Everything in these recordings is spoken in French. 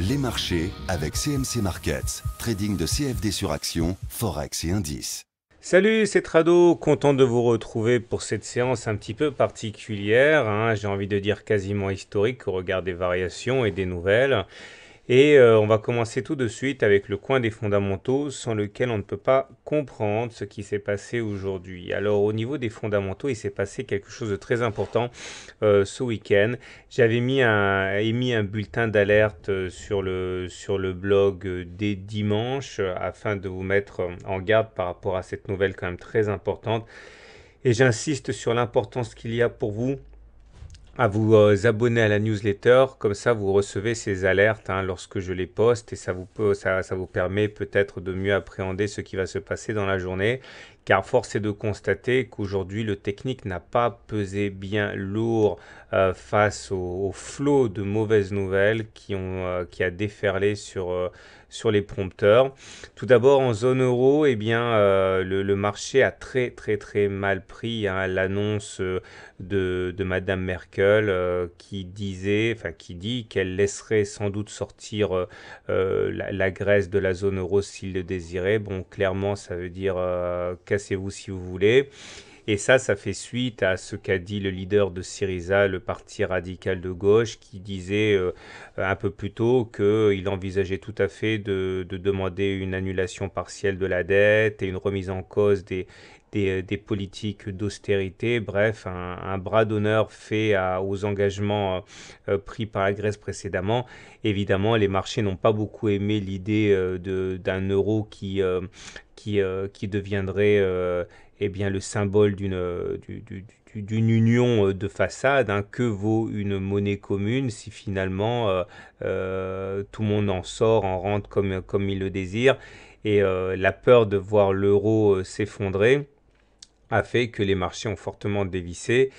Les marchés avec CMC Markets, trading de CFD sur actions, forex et indices. Salut, c'est Trado, content de vous retrouver pour cette séance un petit peu particulière, hein. j'ai envie de dire quasiment historique au regard des variations et des nouvelles. Et euh, on va commencer tout de suite avec le coin des fondamentaux sans lequel on ne peut pas comprendre ce qui s'est passé aujourd'hui. Alors au niveau des fondamentaux, il s'est passé quelque chose de très important euh, ce week-end. J'avais mis un, émis un bulletin d'alerte euh, sur le, sur le blog des dimanches afin de vous mettre en garde par rapport à cette nouvelle quand même très importante. Et j'insiste sur l'importance qu'il y a pour vous à vous euh, abonner à la newsletter, comme ça vous recevez ces alertes hein, lorsque je les poste et ça vous, ça vous permet peut-être de mieux appréhender ce qui va se passer dans la journée car force est de constater qu'aujourd'hui le technique n'a pas pesé bien lourd euh, face au, flot de mauvaises nouvelles qui, ont, euh, qui a déferlé sur, euh, sur les prompteurs. Tout d'abord en zone euro, et eh bien, le, marché a très très très mal pris hein, l'annonce de, de Madame Merkel qui disait, enfin qui dit qu'elle laisserait sans doute sortir la, Grèce de la zone euro s'il le désirait. Bon, clairement, ça veut dire cassez-vous si vous voulez. Et ça, ça fait suite à ce qu'a dit le leader de Syriza, le parti radical de gauche, qui disait euh, un peu plus tôt qu'il envisageait tout à fait de, demander une annulation partielle de la dette et une remise en cause des, euh, des, politiques d'austérité, bref, un, bras d'honneur fait aux engagements euh, euh, pris par la Grèce précédemment. Évidemment, les marchés n'ont pas beaucoup aimé l'idée d'un euro qui, qui, qui deviendrait eh bien, le symbole d'une union de façade. Hein. que vaut une monnaie commune si finalement tout le monde en sort, en rentre comme, comme il le désire Et la peur de voir l'euro s'effondrer a fait que les marchés ont fortement dévissé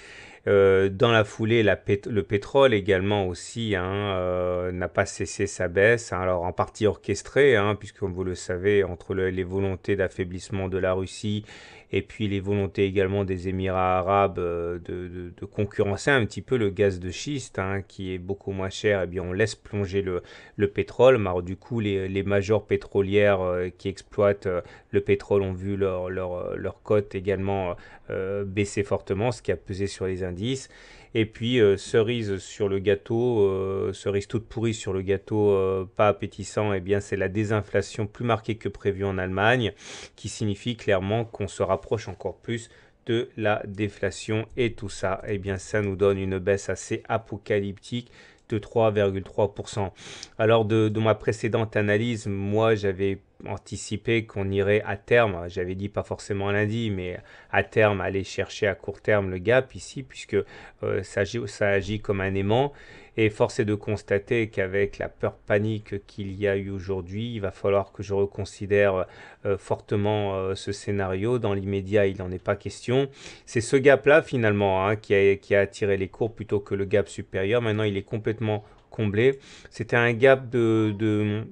euh, dans la foulée, la le pétrole également aussi hein, euh, n'a pas cessé sa baisse, hein. alors en partie orchestrée, hein, puisque comme vous le savez, entre les volontés d'affaiblissement de la Russie et puis les volontés également des Émirats arabes euh, de, concurrencer un petit peu le gaz de schiste, qui est beaucoup moins cher, et eh bien on laisse plonger le, pétrole. Mais du coup, les, majors pétrolières qui exploitent le pétrole ont vu leur, leur, leur cote également euh, baissé fortement, ce qui a pesé sur les indices. Et puis euh, cerise sur le gâteau, euh, cerise toute pourrie sur le gâteau, pas appétissant, et eh bien c'est la désinflation plus marquée que prévue en Allemagne, qui signifie clairement qu'on se rapproche encore plus de la déflation et tout ça, et eh bien ça nous donne une baisse assez apocalyptique de 3,3%. Alors de, ma précédente analyse, moi j'avais anticipé qu'on irait à terme, j'avais dit pas forcément lundi, mais à terme aller chercher à court terme le gap ici, puisque euh, ça agit comme un aimant. Et force est de constater qu'avec la peur panique qu'il y a eu aujourd'hui, il va falloir que je reconsidère euh, fortement euh, ce scénario. Dans l'immédiat, il n'en est pas question. C'est ce gap-là, finalement, hein, qui, a, attiré les cours plutôt que le gap supérieur. Maintenant, il est complètement comblé. C'était un gap de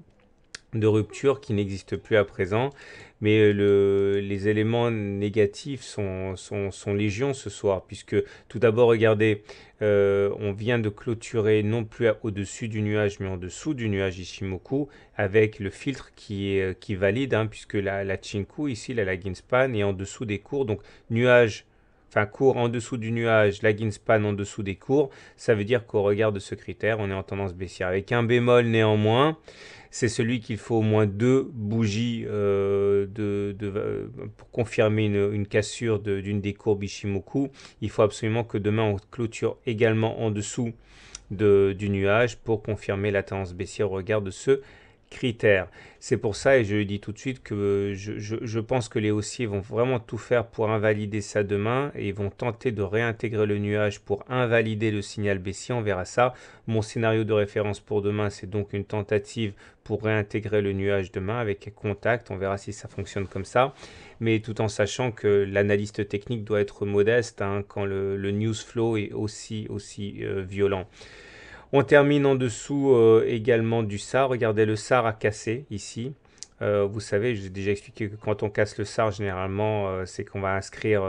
rupture qui n'existe plus à présent mais euh, les éléments négatifs sont, sont, légion ce soir, puisque tout d'abord, regardez, euh, on vient de clôturer non plus au-dessus du nuage, mais en dessous du nuage Ishimoku, avec le filtre qui, euh, qui valide, hein, puisque la, la Chinku, ici, la Span est en dessous des cours, donc nuage enfin cours en dessous du nuage, lagging span en dessous des cours, ça veut dire qu'au regard de ce critère, on est en tendance baissière. Avec un bémol néanmoins, c'est celui qu'il faut au moins deux bougies euh, euh, pour confirmer une, cassure d'une des courbes Ishimoku. Il faut absolument que demain on clôture également en dessous du nuage pour confirmer la tendance baissière au regard de ce c'est pour ça, et je dis tout de suite, que je, pense que les haussiers vont vraiment tout faire pour invalider ça demain et vont tenter de réintégrer le nuage pour invalider le signal baissier. On verra ça. Mon scénario de référence pour demain, c'est donc une tentative pour réintégrer le nuage demain avec contact. On verra si ça fonctionne comme ça. Mais tout en sachant que l'analyste technique doit être modeste hein, quand le, news flow est aussi, aussi euh, violent. On termine en dessous euh, également du SAR. Regardez, le SAR a cassé ici. Euh, vous savez, j'ai déjà expliqué que quand on casse le SAR, généralement, euh, c'est qu'on va inscrire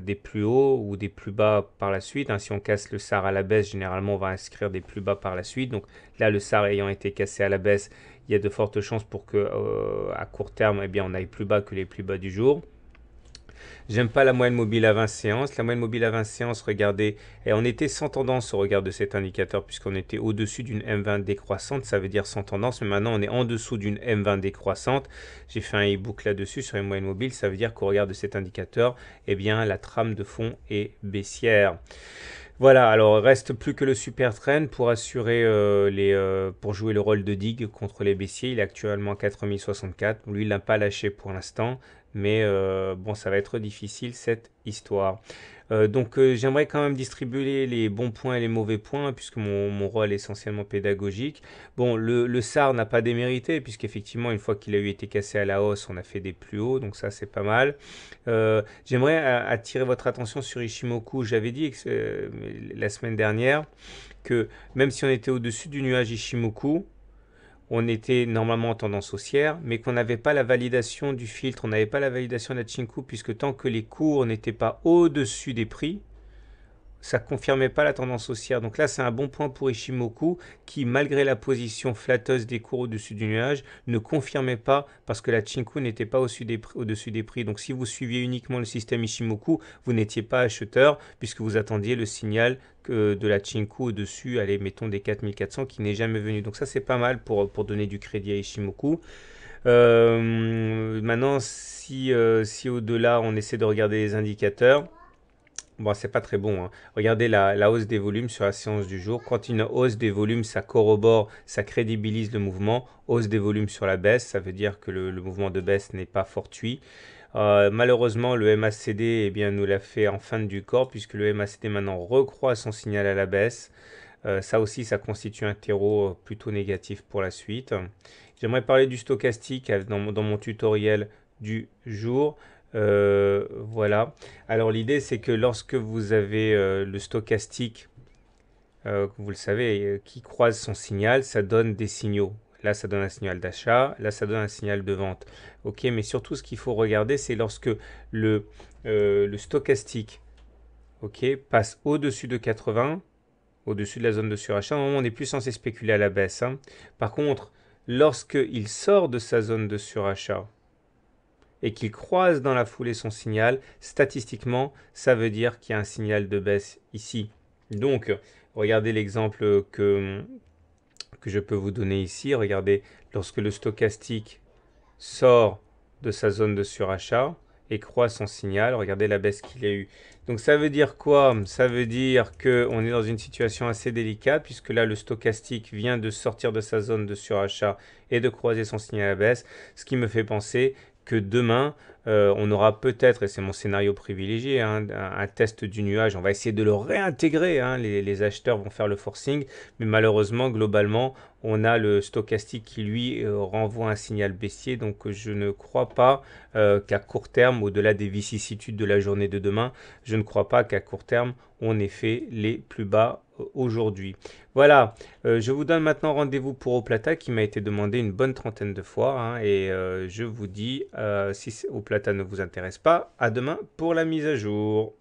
des plus hauts ou des plus bas par la suite. Hein. Si on casse le SAR à la baisse, généralement, on va inscrire des plus bas par la suite. Donc là, le SAR ayant été cassé à la baisse, il y a de fortes chances pour qu'à court terme, eh bien, on aille plus bas que les plus bas du jour. J'aime pas la moyenne mobile à 20 séances. La moyenne mobile à 20 séances, regardez, et on était sans tendance au regard de cet indicateur puisqu'on était au-dessus d'une M20 décroissante, ça veut dire sans tendance, mais maintenant on est en dessous d'une M20 décroissante. J'ai fait un e-book là-dessus sur les moyennes mobiles, ça veut dire qu'au regard de cet indicateur, eh bien la trame de fond est baissière. Voilà, alors reste plus que le super train pour assurer euh, les euh, pour jouer le rôle de digue contre les baissiers. Il est actuellement 4064. Lui, il n'a pas lâché pour l'instant mais euh, bon, ça va être difficile cette histoire. Euh, donc euh, j'aimerais quand même distribuer les bons points et les mauvais points, puisque mon, rôle est essentiellement pédagogique. Bon, le, le SAR n'a pas démérité, puisqu'effectivement, une fois qu'il a eu été cassé à la hausse, on a fait des plus hauts, donc ça c'est pas mal. j'aimerais attirer votre attention sur Ishimoku. J'avais dit la semaine dernière que même si on était au-dessus du nuage Ishimoku, on était normalement en tendance haussière, mais qu'on n'avait pas la validation du filtre, on n'avait pas la validation de la puisque tant que les cours n'étaient pas au-dessus des prix, ça confirmait pas la tendance haussière. Donc là, c'est un bon point pour Ishimoku qui, malgré la position flatteuse des cours au-dessus du nuage, ne confirmait pas parce que la Chinku n'était pas au-dessus des, prix. Donc si vous suiviez uniquement le système Ishimoku, vous n'étiez pas acheteur puisque vous attendiez le signal que de la Chinku au-dessus, allez, mettons des 4400 qui n'est jamais venu. Donc ça, c'est pas mal pour, donner du crédit à Ishimoku. Euh, maintenant, si, euh, si au-delà, on essaie de regarder les indicateurs. Bon, c'est pas très bon. Hein. Regardez la, hausse des volumes sur la séance du jour. Quand une hausse des volumes, ça corrobore, ça crédibilise le mouvement. Hausse des volumes sur la baisse, ça veut dire que le, mouvement de baisse n'est pas fortuit. Euh, malheureusement, le MACD eh bien, nous l'a fait en fin du corps, puisque le MACD maintenant recroît son signal à la baisse. Euh, ça aussi, ça constitue un terreau euh, plutôt négatif pour la suite. J'aimerais parler du stochastique dans mon tutoriel du jour. Euh, voilà. Alors l'idée c'est que lorsque vous avez euh, le stochastique, euh, vous le savez, qui croise son signal, ça donne des signaux. Là, ça donne un signal d'achat, là, ça donne un signal de vente. Ok, mais surtout, ce qu'il faut regarder, c'est lorsque le, stochastique ok, passe au-dessus de 80, au-dessus de la zone de surachat, on n'est plus censé spéculer à la baisse. Hein. Par contre, lorsqu'il sort de sa zone de surachat, et qu'il croise dans la foulée son signal, statistiquement, ça veut dire qu'il y a un signal de baisse ici. Donc, regardez l'exemple que, que je peux vous donner ici. Regardez, lorsque le stochastique sort de sa zone de surachat et croise son signal, regardez la baisse qu'il a eue. Donc ça veut dire quoi Ça veut dire qu'on est dans une situation assez délicate puisque là le stochastique vient de sortir de sa zone de surachat et de croiser son signal à baisse, ce qui me fait penser que demain euh, on aura peut-être, et c'est mon scénario privilégié, hein, un, test du nuage. On va essayer de le réintégrer. Hein. Les, acheteurs vont faire le forcing, mais malheureusement, globalement, on a le stochastique qui lui euh, renvoie un signal baissier. Donc, je ne crois pas euh, qu'à court terme, au-delà des vicissitudes de la journée de demain, je ne crois pas qu'à court terme, on ait fait les plus bas aujourd'hui. Voilà, je vous donne maintenant rendez-vous pour Oplata qui m'a été demandé une bonne trentaine de fois hein. et je vous dis si Oplata ne vous intéresse pas. À demain pour la mise à jour.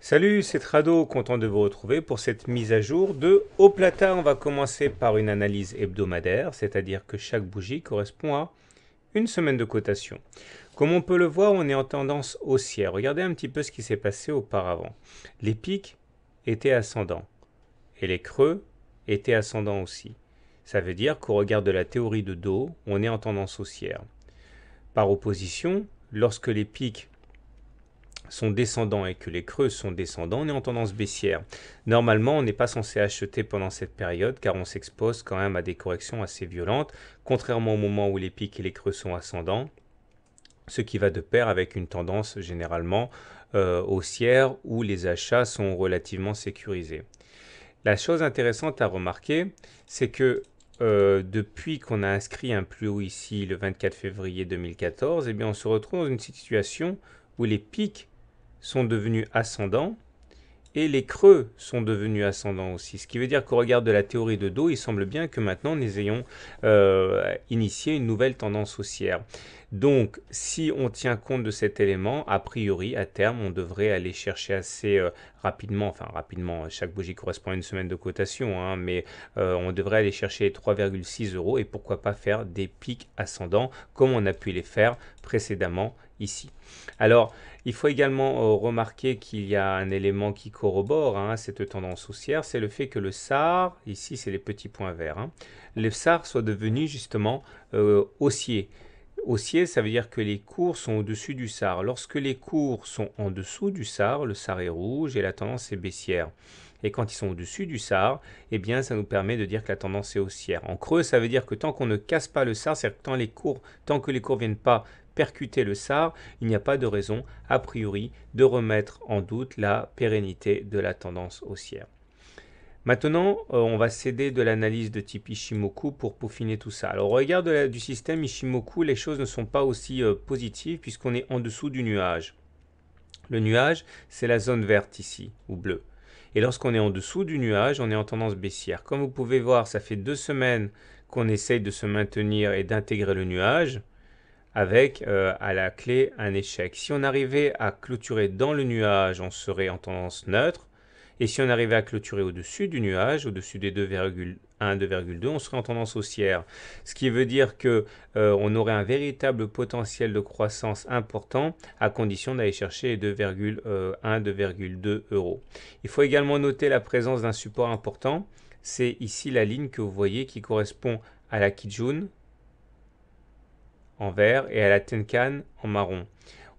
Salut, c'est Trado, content de vous retrouver pour cette mise à jour de Oplata. On va commencer par une analyse hebdomadaire, c'est-à-dire que chaque bougie correspond à une semaine de cotation. Comme on peut le voir, on est en tendance haussière. Regardez un petit peu ce qui s'est passé auparavant. Les pics étaient ascendants et les creux étaient ascendants aussi. Ça veut dire qu'au regard de la théorie de Do, on est en tendance haussière. Par opposition, lorsque les pics sont descendants et que les creux sont descendants, on est en tendance baissière. Normalement, on n'est pas censé acheter pendant cette période car on s'expose quand même à des corrections assez violentes, contrairement au moment où les pics et les creux sont ascendants, ce qui va de pair avec une tendance généralement euh, haussière où les achats sont relativement sécurisés. La chose intéressante à remarquer, c'est que euh, depuis qu'on a inscrit un plus haut ici le 24 février 2014, eh bien on se retrouve dans une situation où les pics sont devenus ascendants et les creux sont devenus ascendants aussi. Ce qui veut dire qu'au regard de la théorie de dos, il semble bien que maintenant nous ayons euh, initié une nouvelle tendance haussière. Donc, si on tient compte de cet élément, a priori, à terme, on devrait aller chercher assez euh, rapidement, enfin rapidement, chaque bougie correspond à une semaine de cotation, hein, mais euh, on devrait aller chercher 3,6 euros et pourquoi pas faire des pics ascendants comme on a pu les faire précédemment ici. Alors, il faut également euh, remarquer qu'il y a un élément qui corrobore hein, cette tendance haussière, c'est le fait que le SAR, ici c'est les petits points verts, hein, le SAR soit devenu justement euh, haussier. Haussier, ça veut dire que les cours sont au-dessus du SAR. Lorsque les cours sont en dessous du SAR, le SAR est rouge et la tendance est baissière. Et quand ils sont au-dessus du SAR, eh bien, ça nous permet de dire que la tendance est haussière. En creux, ça veut dire que tant qu'on ne casse pas le SAR, c'est-à-dire que tant, les cours, tant que les cours ne viennent pas percuter le SAR, il n'y a pas de raison, a priori, de remettre en doute la pérennité de la tendance haussière. Maintenant, euh, on va céder de l'analyse de type Ishimoku pour peaufiner tout ça. Alors, au regard du système Ishimoku, les choses ne sont pas aussi euh, positives puisqu'on est en dessous du nuage. Le nuage, c'est la zone verte ici, ou bleue. Et lorsqu'on est en dessous du nuage, on est en tendance baissière. Comme vous pouvez voir, ça fait deux semaines qu'on essaye de se maintenir et d'intégrer le nuage avec euh, à la clé un échec. Si on arrivait à clôturer dans le nuage, on serait en tendance neutre. Et si on arrivait à clôturer au-dessus du nuage, au-dessus des 2,1, 2,2, on serait en tendance haussière. Ce qui veut dire qu'on euh, on aurait un véritable potentiel de croissance important à condition d'aller chercher les 2,1, 2,2 euros. Il faut également noter la présence d'un support important. C'est ici la ligne que vous voyez qui correspond à la Kijun, en vert et à la Tenkan en marron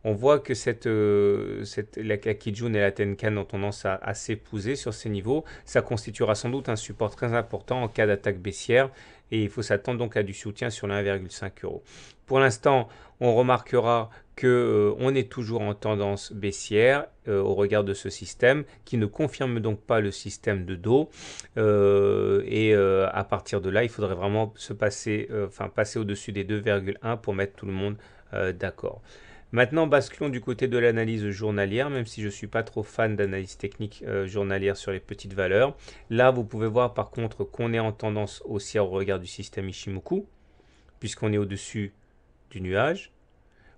on voit que cette, euh, la, Kijun et la Tenkan ont tendance à, s'épouser sur ces niveaux. Ça constituera sans doute un support très important en cas d'attaque baissière et il faut s'attendre donc à du soutien sur les 1,5 euros. Pour l'instant, on remarquera que euh, on est toujours en tendance baissière euh, au regard de ce système qui ne confirme donc pas le système de dos et à partir de là il faudrait vraiment se passer enfin passer au-dessus des 2,1 pour mettre tout le monde d'accord. Maintenant, basculons du côté de l'analyse journalière, même si je ne suis pas trop fan d'analyse technique euh, journalière sur les petites valeurs. Là, vous pouvez voir par contre qu'on est en tendance haussière au regard du système Ishimoku, puisqu'on est au-dessus du nuage.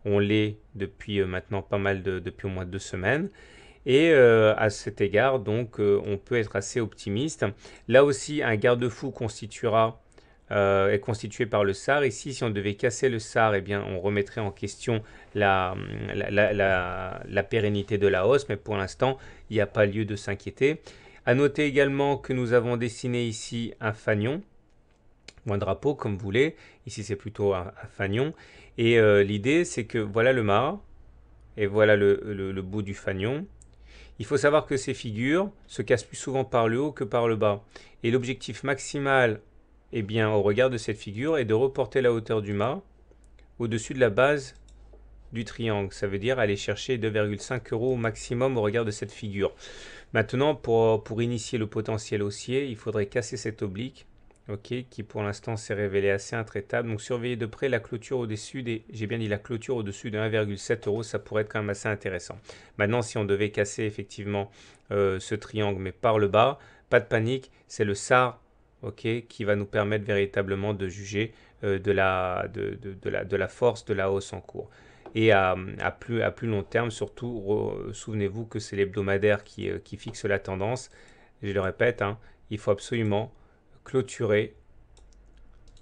On l'est depuis euh, maintenant pas mal, de, depuis au moins deux semaines. Et euh, à cet égard, donc, on peut être assez optimiste. Là aussi, un garde-fou constituera euh, est constitué par le SAR. Ici, si on devait casser le SAR, eh bien, on remettrait en question la, pérennité de la hausse, mais pour l'instant, il n'y a pas lieu de s'inquiéter. A noter également que nous avons dessiné ici un fanion ou un drapeau, comme vous voulez. Ici, c'est plutôt un, fanion. Et euh, l'idée, c'est que voilà le mât et voilà le bout du fanion. Il faut savoir que ces figures se cassent plus souvent par le haut que par le bas. Et l'objectif maximal eh bien, au regard de cette figure, et de reporter la hauteur du mât au-dessus de la base du triangle. Ça veut dire aller chercher 2,5 euros au maximum au regard de cette figure. Maintenant, pour, pour initier le potentiel haussier, il faudrait casser cette oblique, qui pour l'instant s'est révélé assez intraitable. Donc surveiller de près la clôture au-dessus des... J'ai bien dit la clôture au-dessus de 1,7 euros, ça pourrait être quand même assez intéressant. Maintenant, si on devait casser effectivement euh, ce triangle, mais par le bas, pas de panique, c'est le SAR qui va nous permettre véritablement de juger euh, de, la, de, de, la, de la force de la hausse en cours. Et à, plus, à plus long terme, surtout, souvenez-vous que c'est l'hebdomadaire qui, euh, qui fixe la tendance. Je le répète, hein, il faut absolument clôturer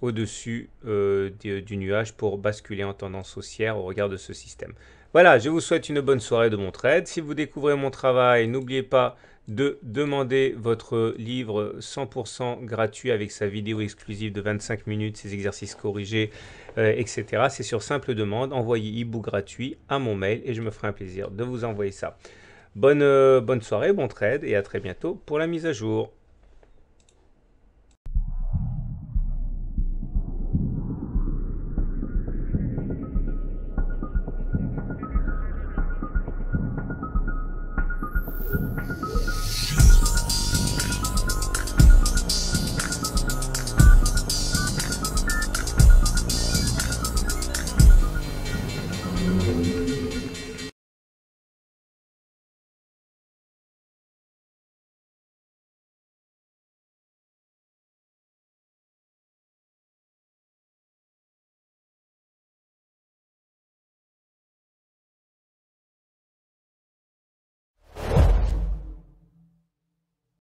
au-dessus euh, du, du nuage pour basculer en tendance haussière au regard de ce système. Voilà, je vous souhaite une bonne soirée de mon trade. Si vous découvrez mon travail, n'oubliez pas de demander votre livre 100% gratuit avec sa vidéo exclusive de 25 minutes, ses exercices corrigés, euh, etc. C'est sur simple demande. Envoyez e-book gratuit à mon mail et je me ferai un plaisir de vous envoyer ça. Bonne, euh, bonne soirée, bon trade et à très bientôt pour la mise à jour.